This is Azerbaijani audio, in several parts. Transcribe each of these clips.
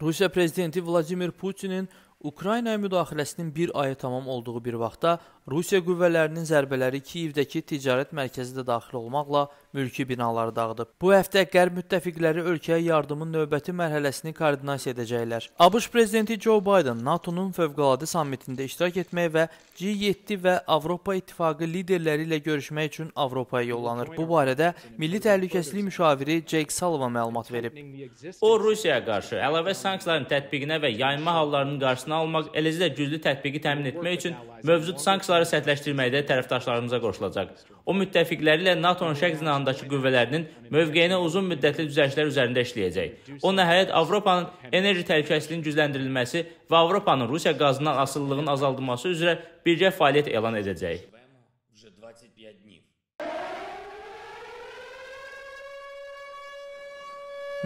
Rusiya prezidenti Vladimir Putinin Ukraynaya müdaxiləsinin bir ayı tamam olduğu bir vaxtda Rusiya qüvvələrinin zərbələri Kiyevdəki ticarət mərkəzi də daxil olmaqla mülki binaları dağıdıb. Bu həftə Qərb müttəfiqləri ölkəyə yardımın növbəti mərhələsini koordinasiya edəcəklər. ABŞ prezidenti Joe Biden NATO-nun fövqəladə sammitində iştirak etmək və G7 və Avropa İttifaqı liderləri ilə görüşmək üçün Avropaya yollanır. Bu barədə Milli Təhlükəsizlik müşaviri Jake Sullivan məlumat verib. O Rusiyaya qarşı əlavə sanksiyaların tətbiqinə və yayınma hallarının qarşısında qarşısını almaq, eləcə də güclü tətbiqi təmin etmək üçün mövcud sanksiyaları sərtləşdirməkdə tərəfdaşlarımıza qoşulacaq. O müttəfiqləri ilə NATO-nun şərq zinahındakı qüvvələrinin mövqeyinə uzun müddətli düzəlişlər üzərində işləyəcək. O nəhayət Avropanın enerji təhlükəsizliyinin gücləndirilməsi və Avropanın Rusiya qazından asıllılığın azaldılması üzrə birgə fəaliyyət elan edəcək.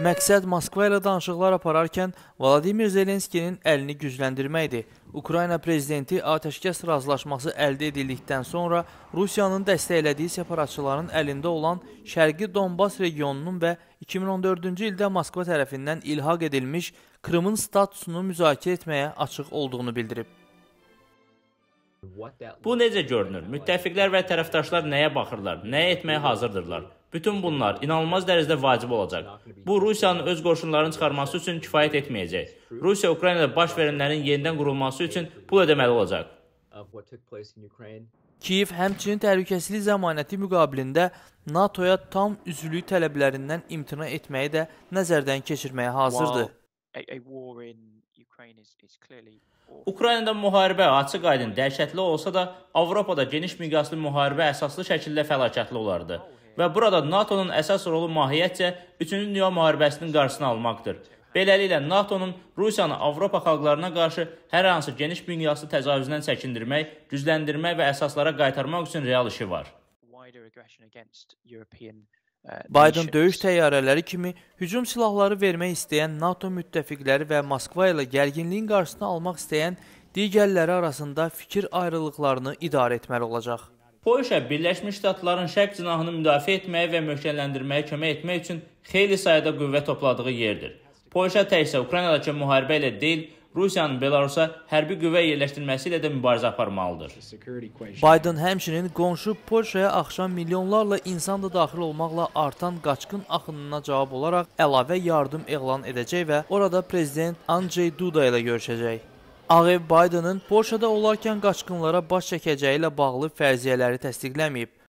Məqsəd Moskva ilə danışıqlar apararkən Vladimir Zelenskinin əlini gücləndirməkdir. Ukrayna prezidenti atəşkəs razılaşması əldə edildikdən sonra Rusiyanın dəstəklədiyi separatçıların əlində olan Şərqi Donbas regionunun və 2014-cü ildə Moskva tərəfindən ilhaq edilmiş Krımın statusunu müzakirə etməyə açıq olduğunu bildirib. Bu necə görünür? Müttəfiqlər və tərəfdaşlar nəyə baxırlar? Nəyə etməyə hazırdırlar? Bütün bunlar inanılmaz dərəcədə vacib olacaq. Bu Rusiyanın öz qoşunlarını çıxarması üçün kifayət etməyəcək. Rusiya Ukraynada baş verənlərin yenidən qurulması üçün pul ödəməli olacaq. Kiyev həmçinin təhlükəsizlik zəmanəti müqabilində NATO-ya tam üzvlük tələblərindən imtina etməyi də nəzərdən keçirməyə hazırdır. Ukraynada müharibə açıq aydın dəhşətli olsa da, Avropada geniş miqyaslı müharibə əsaslı şəkildə fəlakətli olardı və burada NATO-nun əsas rolu mahiyyətcə 3-cü dünya müharibəsinin qarşısını almaqdır. Beləliklə NATO-nun Rusiyanı Avropa xalqlarına qarşı hər hansı geniş bünyaslı təcavüzdən çəkindirmək, gücləndirmək və əsaslara qaytarmaq üçün real işi var. Uh, Biden döyüş təyyarələri kimi hücum silahları vermək istəyən NATO müttəfiqləri və Moskva ilə gərginliyin qarşısını almaq istəyən digərləri arasında fikir ayrılıqlarını idarə etməli olacaq. Polşa Birləşmiş Ştatların şərq cinahını müdafiə etməyə və möhkəmləndirməyə kömək etmək üçün xeyli sayda qüvvə topladığı yerdir. Polşa təkcə Ukraynadakı müharibə ilə deyil, Rusiyanın Belarusa hərbi qüvvə yerləşdirməsi ilə də mübarizə aparmalıdır. Biden həmçinin qonşu Polşaya axşam milyonlarla insan da daxil olmaqla artan qaçqın axınına cavab olaraq əlavə yardım elan edəcək və orada prezident Andrzej Duda ilə görüşəcək. Ağ ev Baydenın Polşada olarkən qaçqınlara baş çəkəcəyi ilə bağlı fərziyyələri təsdiqləməyib.